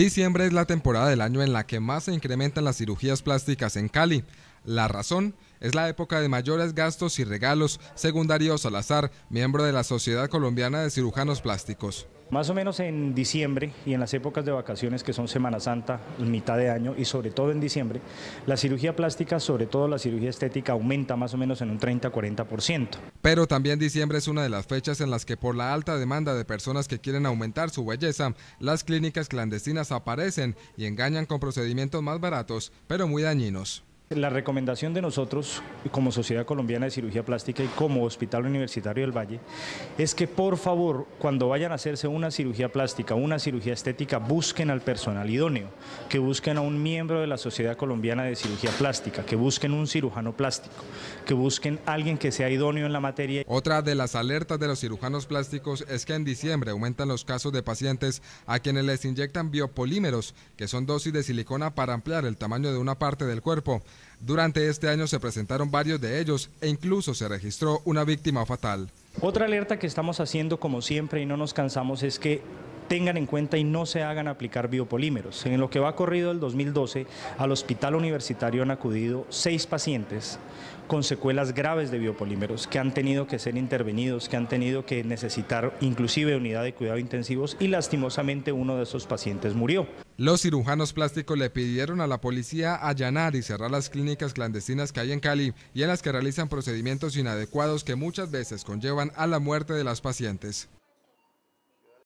Diciembre es la temporada del año en la que más se incrementan las cirugías plásticas en Cali. La razón es la época de mayores gastos y regalos, según Darío Salazar, miembro de la Sociedad Colombiana de Cirujanos Plásticos. Más o menos en diciembre y en las épocas de vacaciones que son Semana Santa, mitad de año y sobre todo en diciembre, la cirugía plástica, sobre todo la cirugía estética, aumenta más o menos en un 30-40%. Pero también diciembre es una de las fechas en las que por la alta demanda de personas que quieren aumentar su belleza, las clínicas clandestinas aparecen y engañan con procedimientos más baratos, pero muy dañinos. La recomendación de nosotros como Sociedad Colombiana de Cirugía Plástica y como Hospital Universitario del Valle es que por favor cuando vayan a hacerse una cirugía plástica, una cirugía estética, busquen al personal idóneo, que busquen a un miembro de la Sociedad Colombiana de Cirugía Plástica, que busquen un cirujano plástico, que busquen alguien que sea idóneo en la materia. Otra de las alertas de los cirujanos plásticos es que en diciembre aumentan los casos de pacientes a quienes les inyectan biopolímeros, que son dosis de silicona para ampliar el tamaño de una parte del cuerpo. Durante este año se presentaron varios de ellos e incluso se registró una víctima fatal. Otra alerta que estamos haciendo como siempre y no nos cansamos es que tengan en cuenta y no se hagan aplicar biopolímeros. En lo que va corrido el 2012, al hospital universitario han acudido seis pacientes con secuelas graves de biopolímeros que han tenido que ser intervenidos, que han tenido que necesitar inclusive unidad de cuidado intensivos y lastimosamente uno de esos pacientes murió. Los cirujanos plásticos le pidieron a la policía allanar y cerrar las clínicas clandestinas que hay en Cali y en las que realizan procedimientos inadecuados que muchas veces conllevan a la muerte de las pacientes.